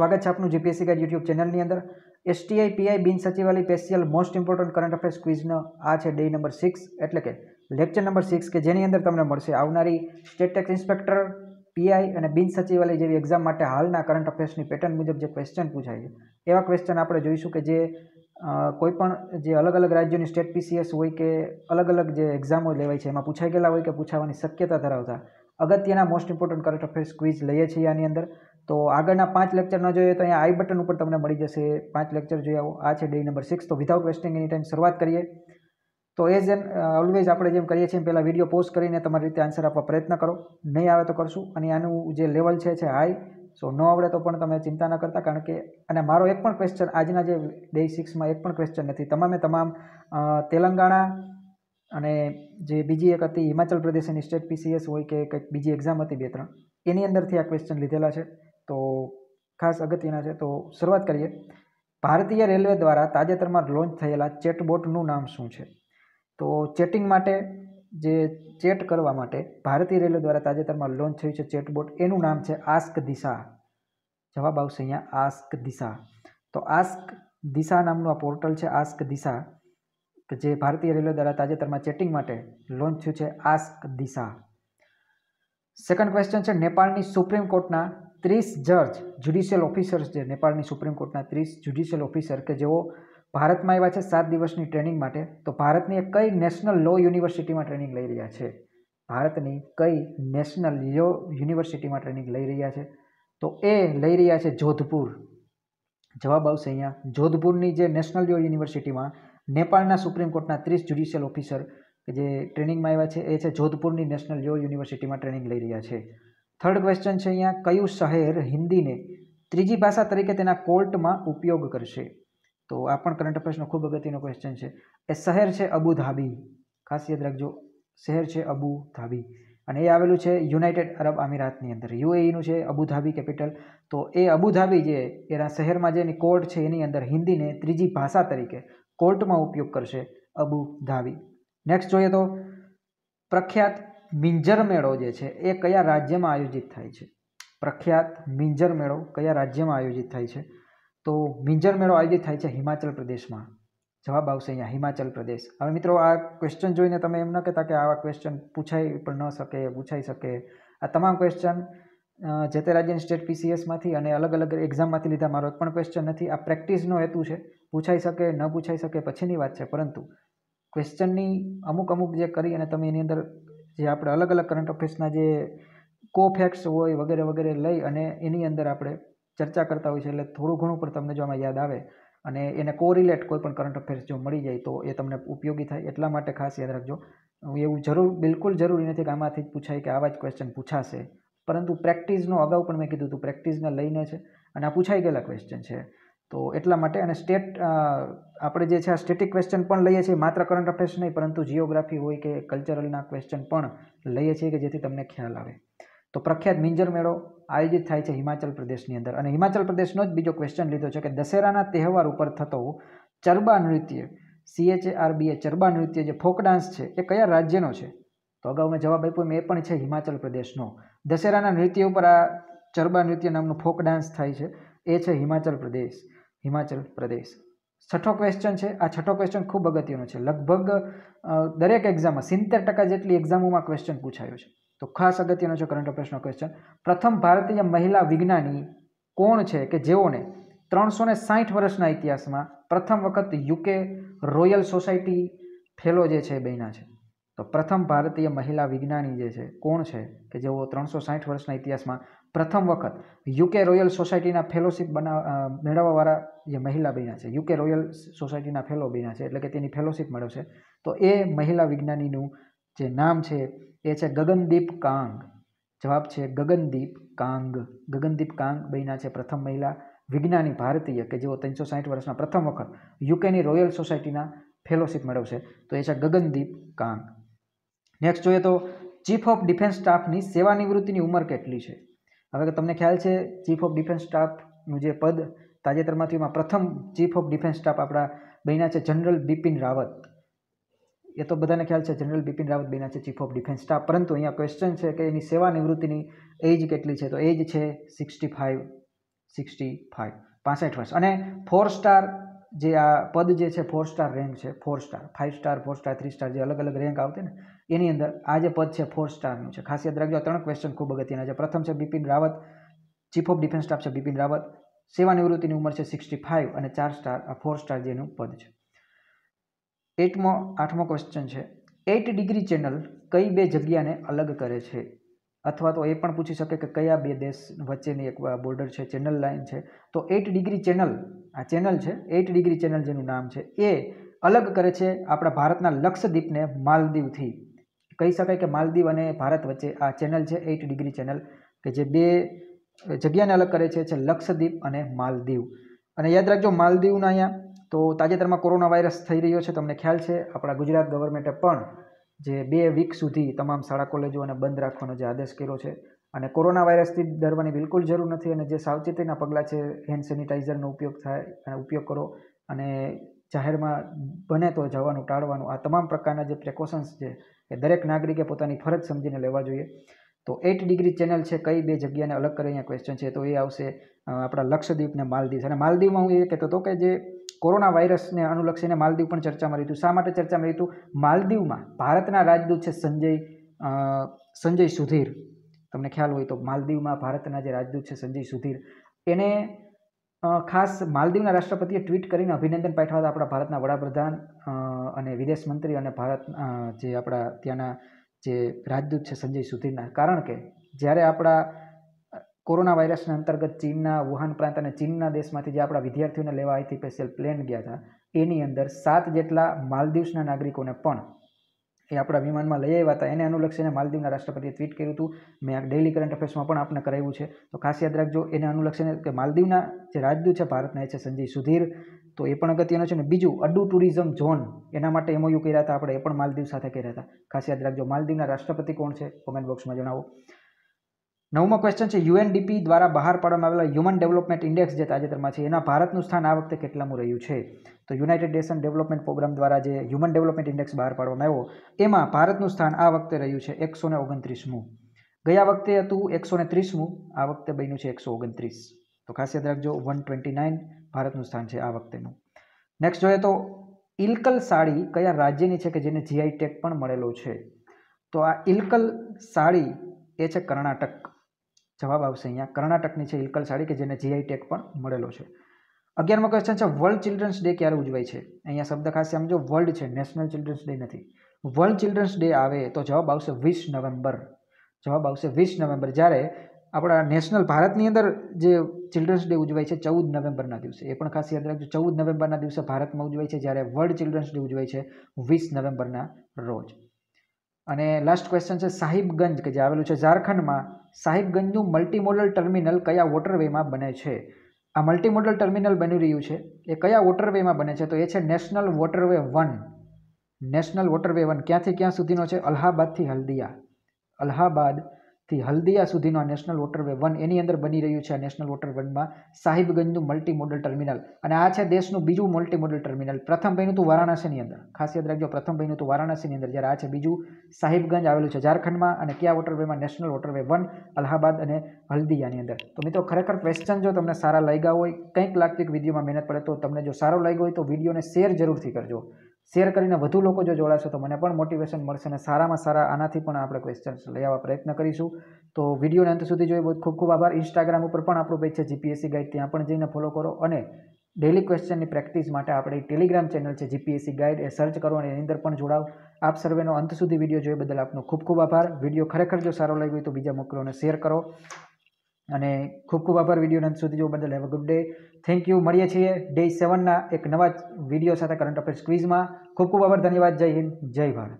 સ્વાગત છે આપનું જીપીએસસી ગાઈડ યુટ્યુબ ચેનલની અંદર એસટીઆઈ પીઆઈ બિન સચિવાલય special most important current affairs ક્વિઝનો આ છે ડે નંબર સિક્સ એટલે કે લેક્ચર નંબર સિક્સ કે જેની અંદર તમને મળશે આવનારી સ્ટેટ ટેક્સ ઇન્સ્પેક્ટર પીઆઈ અને બિન સચિવાલય જેવી એક્ઝામ માટે હાલના કરંટ અફેર્સની પેટર્ન મુજબ જે ક્વેશ્ચન પૂછાય છે એવા ક્વેશ્ચન આપણે જોઈશું કે જે કોઈપણ જે અલગ અલગ રાજ્યોની સ્ટેટ પીસીએસ હોય કે અલગ અલગ જે એક્ઝામો લેવાય છે એમાં પૂછાઈ ગયેલા હોય કે પૂછાવાની શક્યતા ધરાવતા અગત્યના most important current affairs quiz લઈએ છીએ આની અંદર તો આગળના પાંચ લેક્ચરના જોઈએ તો અહીંયા આઈ બટન ઉપર તમને મળી જશે પાંચ લેક્ચર જોઈ આવો આ છે ડે નંબર સિક્સ તો વિધાઉટ વેસ્ટિંગ એની ટાઈમ શરૂઆત કરીએ તો એઝ એન ઓલવેઝ આપણે જેમ કરીએ છીએ પહેલાં વિડીયો પોસ્ટ કરીને તમારી રીતે આન્સર આપવા પ્રયત્ન કરો નહીં આવે તો કરશું અને આનું જે લેવલ છે છે હાઈ સો ન આવડે તો પણ તમે ચિંતા ન કરતા કારણ કે અને મારો એક પણ ક્વેશ્ચન આજના જે ડે સિક્સમાં એક પણ ક્વેશ્ચન નથી તમામે તમામ તેલંગાણા અને જે બીજી એક હતી હિમાચલ પ્રદેશની સ્ટેટ પીસીએસ હોય કે કંઈક બીજી એક્ઝામ હતી બે ત્રણ એની અંદરથી આ ક્વેશ્ચન લીધેલા છે તો ખાસ અગત્યના છે તો શરૂઆત કરીએ ભારતીય રેલવે દ્વારા તાજેતરમાં લોન્ચ થયેલા ચેટબોટનું નામ શું છે તો ચેટિંગ માટે જે ચેટ કરવા માટે ભારતીય રેલવે દ્વારા તાજેતરમાં લોન્ચ થયું છે ચેટબોટ એનું નામ છે આસ્ક દિશા જવાબ આવશે અહીંયા આસ્ક દિશા તો આસ્ક દિશા નામનું આ પોર્ટલ છે આસ્ક દિશા કે જે ભારતીય રેલવે દ્વારા તાજેતરમાં ચેટિંગ માટે લોન્ચ થયું છે આસ્ક દિશા સેકન્ડ ક્વેશ્ચન છે નેપાળની સુપ્રીમ કોર્ટના ત્રીસ જજ જ્યુડિશિયલ ઓફિસર્સ જે નેપાળની સુપ્રીમ કોર્ટના ત્રીસ જ્યુડિશિયલ ઓફિસર કે જેઓ ભારતમાં આવ્યા છે સાત દિવસની ટ્રેનિંગ માટે તો ભારતની કઈ નેશનલ લો યુનિવર્સિટીમાં ટ્રેનિંગ લઈ રહ્યા છે ભારતની કઈ નેશનલ લો યુનિવર્સિટીમાં ટ્રેનિંગ લઈ રહ્યા છે તો એ લઈ રહ્યા છે જોધપુર જવાબ આવશે અહીંયા જોધપુરની જે નેશનલ લો યુનિવર્સિટીમાં નેપાળના સુપ્રીમ કોર્ટના ત્રીસ જ્યુડિશિયલ ઓફિસર કે જે ટ્રેનિંગમાં આવ્યા છે એ છે જોધપુરની નેશનલ લો યુનિવર્સિટીમાં ટ્રેનિંગ લઈ રહ્યા છે થર્ડ ક્વેશ્ચન છે અહીંયા કયું શહેર હિન્દીને ત્રીજી ભાષા તરીકે તેના કોર્ટમાં ઉપયોગ કરશે તો આ પણ કરંટ અફેર્સનો ખૂબ અગત્યનો ક્વેશ્ચન છે એ શહેર છે અબુધાબી ખાસ યાદ રાખજો શહેર છે અબુધાબી અને એ આવેલું છે યુનાઇટેડ અરબ અમીરાતની અંદર યુએઈનું છે અબુધાબી કેપિટલ તો એ અબુધાબી જે એના શહેરમાં જેની કોર્ટ છે એની અંદર હિન્દીને ત્રીજી ભાષા તરીકે કોર્ટમાં ઉપયોગ કરશે અબુધાબી નેક્સ્ટ જોઈએ તો પ્રખ્યાત મિંજર મેળો જે છે એ કયા રાજ્યમાં આયોજિત થાય છે પ્રખ્યાત મિંજર મેળો કયા રાજ્યમાં આયોજિત થાય છે તો મિંજર મેળો આયોજિત થાય છે હિમાચલ પ્રદેશમાં જવાબ આવશે અહીંયા હિમાચલ પ્રદેશ હવે મિત્રો આ ક્વેશ્ચન જોઈને તમે એમ ન કહેતા કે આવા ક્વેશ્ચન પૂછાઈ પણ ન શકે પૂછાઈ શકે આ તમામ ક્વેશ્ચન જે તે રાજ્યની સ્ટેટ પીસીએસમાંથી અને અલગ અલગ એક્ઝામમાંથી લીધા મારો પણ ક્વેશ્ચન નથી આ પ્રેક્ટિસનો હેતુ છે પૂછાઈ શકે ન પૂછાઈ શકે પછીની વાત છે પરંતુ ક્વેશ્ચનની અમુક અમુક જે કરી અને તમે એની અંદર જે આપણે અલગ અલગ કરંટ અફેર્સના જે કોફેક્સ હોય વગેરે વગેરે લઈ અને એની અંદર આપણે ચર્ચા કરતા હોઈએ છીએ એટલે થોડું ઘણું પણ તમને જો આમાં યાદ આવે અને એને કોરિલેટ કોઈ પણ કરંટ અફેર્સ જો મળી જાય તો એ તમને ઉપયોગી થાય એટલા માટે ખાસ યાદ રાખજો એવું જરૂર બિલકુલ જરૂરી નથી કે આમાંથી જ પૂછાય કે આવા જ ક્વેશ્ચન પૂછાશે પરંતુ પ્રેક્ટિસનો અગાઉ પણ મેં કીધું હતું પ્રેક્ટિસને લઈને છે અને આ પૂછાઈ ગયેલા ક્વેશ્ચન છે તો એટલા માટે અને સ્ટેટ આપણે જે છે આ સ્ટેટિક ક્વેશ્ચન પણ લઈએ છીએ માત્ર કરંટ અફેર્સ નહીં પરંતુ જિયોગ્રાફી હોય કે કલ્ચરલના ક્વેશ્ચન પણ લઈએ છીએ કે જેથી તમને ખ્યાલ આવે તો પ્રખ્યાત મિંજર મેળો આયોજિત થાય છે હિમાચલ પ્રદેશની અંદર અને હિમાચલ પ્રદેશનો જ બીજો ક્વેશ્ચન લીધો છે કે દશેરાના તહેવાર ઉપર થતો ચરબા નૃત્ય સીએચઆરબીએ ચરબા નૃત્ય જે ફોક ડાન્સ છે એ કયા રાજ્યનો છે તો અગાઉ મેં જવાબ આપ્યો એ પણ છે હિમાચલ પ્રદેશનો દશેરાના નૃત્ય ઉપર આ ચરબા નૃત્ય નામનો ફોક ડાન્સ થાય છે એ છે હિમાચલ પ્રદેશ હિમાચલ પ્રદેશ છઠ્ઠો ક્વેશ્ચન છે આ છઠ્ઠો ક્વેશ્ચન ખૂબ અગત્યનો છે લગભગ દરેક એક્ઝામમાં સિત્તેર ટકા જેટલી એક્ઝામોમાં ક્વેશ્ચન પૂછાયો છે તો ખાસ અગત્યનો છે કરંટ અફેર્સનો ક્વેશ્ચન પ્રથમ ભારતીય મહિલા વિજ્ઞાની કોણ છે કે જેઓને ત્રણસો ને સાઠ વર્ષના ઇતિહાસમાં પ્રથમ વખત યુકે રોયલ સોસાયટી ફેલો જે છે બન્યા છે તો પ્રથમ ભારતીય મહિલા વિજ્ઞાની જે છે કોણ છે કે જેઓ ત્રણસો સાઠ વર્ષના ઇતિહાસમાં પ્રથમ વખત યુકે રોયલ સોસાયટીના ફેલોશિપ બના મેળવવાવાળા જે મહિલા બન્યા છે યુકે રોયલ સોસાયટીના ફેલો બન્યા છે એટલે કે તેની ફેલોશિપ મેળવશે તો એ મહિલા વિજ્ઞાનીનું જે નામ છે એ છે ગગનદીપ કાંગ જવાબ છે ગગનદીપ કાંગ ગગનદીપ કાંગ બન્યા છે પ્રથમ મહિલા વિજ્ઞાની ભારતીય કે જેઓ ત્રણસો સાઠ વર્ષના પ્રથમ વખત યુકેની રોયલ સોસાયટીના ફેલોશિપ મેળવશે તો એ છે ગગનદીપ કાંગ નેક્સ્ટ જોઈએ તો ચીફ ઓફ ડિફેન્સ સ્ટાફની સેવા નિવૃત્તિની ઉંમર કેટલી છે હવે તમને ખ્યાલ છે ચીફ ઓફ ડિફેન્સ સ્ટાફનું જે પદ તાજેતરમાંથી એમાં પ્રથમ ચીફ ઓફ ડિફેન્સ સ્ટાફ આપણા બન્યા છે જનરલ બિપિન રાવત એ તો બધાને ખ્યાલ છે જનરલ બિપિન રાવત બેના છે ચીફ ઓફ ડિફેન્સ સ્ટાફ પરંતુ અહીંયા ક્વેશ્ચન છે કે એની સેવા નિવૃત્તિની એજ કેટલી છે તો એજ છે સિક્સટી ફાઇવ સિક્સટી ફાઇવ પાસઠ વર્ષ અને ફોર સ્ટાર જે આ પદ જે છે ફોર સ્ટાર રેન્ક છે four star five star four star three star જે અલગ અલગ રેન્ક આવતી ને એની અંદર આ જે પદ છે ફોર સ્ટારનું છે ખાસ યાદ રાખજો ત્રણ ક્વેશ્ચન ખૂબ અગત્યના છે પ્રથમ છે Bipin Rawat chief of defence staff છે બિપિન રાવત સેવાનિવૃત્તિની ઉંમર છે સિક્સટી ફાઇવ અને ચાર સ્ટાર આ ફોર સ્ટાર જેનું પદ છે એટમો આઠમો ક્વેશ્ચન છે એટ ડિગ્રી ચેનલ કઈ બે જગ્યાને અલગ કરે છે અથવા તો એ પણ પૂછી શકે કે કયા બે દેશ વચ્ચેની એક બોર્ડર છે ચેનલ લાઇન છે તો એટ ડિગ્રી ચેનલ આ ચેનલ છે એટ ડિગ્રી ચેનલ જેનું નામ છે એ અલગ કરે છે આપણા ભારતના લક્ષદ્વીપને માલદીવથી કહી શકાય કે માલદીવ અને ભારત વચ્ચે આ ચેનલ છે એઇટ ડિગ્રી ચેનલ કે જે બે જગ્યાને અલગ કરે છે લક્ષદ્વીપ અને માલદીવ અને યાદ રાખજો માલદીવના અહીંયા તો તાજેતરમાં કોરોના વાયરસ થઈ રહ્યો છે તમને ખ્યાલ છે આપણા ગુજરાત ગવર્મેન્ટે પણ જે બે વીક સુધી તમામ શાળા કોલેજો અને બંધ રાખવાનો જે આદેશ કર્યો છે અને કોરોના વાયરસથી ડરવાની બિલકુલ જરૂર નથી અને જે સાવચેતીના પગલાં છે હેન્ડ સેનિટાઈઝરનો ઉપયોગ થાય અને ઉપયોગ કરો અને જાહેરમાં બને તો જવાનું ટાળવાનું આ તમામ પ્રકારના જે પ્રિકોશન્સ છે એ દરેક નાગરિકે પોતાની ફરજ સમજીને લેવા જોઈએ તો એટ ડિગ્રી ચેનલ છે કઈ બે જગ્યાને અલગ કરે અહીંયા ક્વેશ્ચન છે તો એ આવશે આપણા લક્ષદ્વીપ ને માલદીવ અને માલદીવમાં હું એ કહેતો હતો કે જે કોરોના વાયરસને અનુલક્ષીને માલદીવ પણ ચર્ચામાં રહ્યું શા માટે ચર્ચામાં રહ્યું માલદીવમાં ભારતના રાજદૂત છે સંજય સંજય સુધીર તમને ખ્યાલ હોય તો માલદીવમાં ભારતના જે રાજદૂત છે સંજય સુધીર એને ખાસ માલદીવના રાષ્ટ્રપતિએ ટ્વીટ કરીને અભિનંદન પાઠવ્યા આપણા ભારતના વડાપ્રધાન અને વિદેશ મંત્રી અને ભારત જે આપણા ત્યાંના જે રાજદૂત છે સંજય સુધીરના કારણ કે જ્યારે આપણા કોરોના વાયરસના અંતર્ગત ચીનના વુહાન પ્રાંત અને ચીનના દેશમાંથી જે આપણા વિદ્યાર્થીઓને લેવા અહીંથી સ્પેશિયલ પ્લેન ગયા હતા એની અંદર સાત જેટલા માલદીવ્સના નાગરિકોને પણ એ આપણા વિમાનમાં લઈ આવ્યા હતા એને અનુલક્ષીને માલદીવના રાષ્ટ્રપતિએ ટ્વીટ કર્યું હતું મેં આ ડેઇલી કરંટ અફેર્સમાં પણ આપણે કરાવ્યું છે તો ખાસ યાદ રાખજો એને અનુલક્ષીને કે માલદીવના જે રાજદૂત છે ભારતના એ છે સંજય સુધીર તો એ પણ અગત્યનો છે ને બીજું અડુ ટુરિઝમ ઝોન એના માટે એમઓયુ કર્યા હતા આપણે એ પણ માલદીવ સાથે કર્યા હતા ખાસ યાદ રાખજો માલદીવના રાષ્ટ્રપતિ કોણ છે કોમેન્ટ બોક્સમાં જણાવો નવમો ક્વેશ્ચન છે યુએનડીપી દ્વારા બહાર પાડવામાં આવેલા હ્યુમન ડેવલપમેન્ટ ઇન્ડેક્સ જે તાજેતરમાં છે એમાં ભારતનું સ્થાન આ વખતે કેટલામું રહ્યું છે તો યુનાઇટેડ નેશન ડેવલપમેન્ટ પ્રોગ્રામ દ્વારા જે હ્યુમન ડેવલપમેન્ટ ઇન્ડેક્સ બહાર પાડવામાં આવ્યો એમાં ભારતનું સ્થાન આ વખતે રહ્યું છે એકસો ને ઓગણત્રીસમું ગયા વખતે હતું એકસો ને ત્રીસમું આ વખતે બન્યું છે એકસો ઓગણત્રીસ તો ખાસ યાદ રાખજો વન ટ્વેન્ટી નાઇન ભારતનું સ્થાન છે આ વખતેનું નેક્સ્ટ જોઈએ તો ઇલકલ સાડી કયા રાજ્યની છે કે જેને જીઆઈ ટેક પણ મળેલો છે તો આ ઇલકલ સાડી એ છે કર્ણાટક જવાબ આવશે અહીંયા કર્ણાટકની છે ઇલકલ સાડી કે જેને જીઆઈ ટેક પણ મળેલો છે અગિયારમો ક્વેશ્ચન છે વર્લ્ડ ચિલ્ડ્રન્સ ડે ક્યારે ઉજવાય છે અહીંયા શબ્દ ખાસ સમજો વર્લ્ડ છે નેશનલ ચિલ્ડ્રન્સ ડે નથી વર્લ્ડ ચિલ્ડ્રન્સ ડે આવે તો જવાબ આવશે વીસ નવેમ્બર જવાબ આવશે વીસ નવેમ્બર જ્યારે આપણા નેશનલ ભારતની અંદર જે ચિલ્ડ્રન્સ ડે ઉજવાય છે ચૌદ નવેમ્બરના દિવસે એ પણ ખાસ યાદ રાખજો ચૌદ નવેમ્બરના દિવસે ભારતમાં ઉજવાય છે જ્યારે વર્લ્ડ ચિલ્ડ્રન્સ ડે ઉજવાય છે વીસ નવેમ્બરના રોજ અને લાસ્ટ ક્વેશ્ચન છે સાહિબગંજ કે જે આવેલું છે ઝારખંડમાં સાહિબગંજનું મલ્ટીમોડલ ટર્મિનલ કયા વોટરવેમાં બને છે આ મલ્ટીમોડલ ટર્મિનલ બની રહ્યું છે એ કયા વોટરવેમાં બને છે તો એ છે national waterway one national waterway one ક્યાંથી ક્યાં સુધીનો છે અલ્હાબાદથી હલ્દિયા અલ્હાબાદ થી હલ્દિયા સુધીનો આ નેશનલ વોટરવે વન એની અંદર બની રહ્યું છે આ નેશનલ વોટર વનમાં સાહિબગંજનું મલ્ટી મોડલ ટર્મિનલ અને આ છે દેશનું બીજું મલ્ટી મોડલ ટર્મિનલ પ્રથમ બન્યું તું વારાણસીની અંદર ખાસ યાદ રાખજો પ્રથમ બન્યું હતું વારાણસીની અંદર જ્યારે આ છે બીજું સાહિબગંજ આવેલું છે ઝારખંડમાં અને કયા વોટરવેમાં નેશનલ વોટરવે વન અલ્હાબાદ અને હલ્દિયાની અંદર તો મિત્રો ખરેખર ક્વેશ્ચન જો તમને સારા લાગ્યા હોય કંઈક લાગતી વિડીયોમાં મહેનત પડે તો તમને જો સારો લાગ્યો હોય તો વિડીયોને શેર જરૂરથી કરજો શેર કરીને વધુ લોકો જો જોડાશો તો મને પણ મોટિવેશન મળશે અને સારામાં સારા આનાથી પણ આપણે ક્વેશ્ચન્સ લઈ આવવા પ્રયત્ન કરીશું તો વિડીયોને અંત સુધી જોઈએ બહુ ખૂબ ખૂબ આભાર ઇન્સ્ટાગ્રામ ઉપર પણ આપણું પેજ છે જીપીએસસી ગાઈડ ત્યાં પણ જઈને ફોલો કરો અને ડેલી ક્વેશ્ચનની પ્રેક્ટિસ માટે આપણે ટેલિગ્રામ ચેનલ છે જીપીએસસી ગાઈડ એ સર્ચ કરો અને એની અંદર પણ જોડાવ આપ સર્વેનો અંત સુધી વિડીયો જોઈ બદલ આપનો ખૂબ ખૂબ આભાર વિડીયો ખરેખર જો સારો લાગ્યો તો બીજા મિત્રોને શેર કરો અને ખૂબ ખૂબ આભાર વિડીયોના અંત સુધી જોવા બદલ have a good day thank you મળીએ છીએ ડે સેવનના એક નવા વિડીયો સાથે કરંટ અફેર્સ ક્વિઝમાં ખૂબ ખૂબ આભાર ધન્યવાદ જય હિન્દ જય ભારત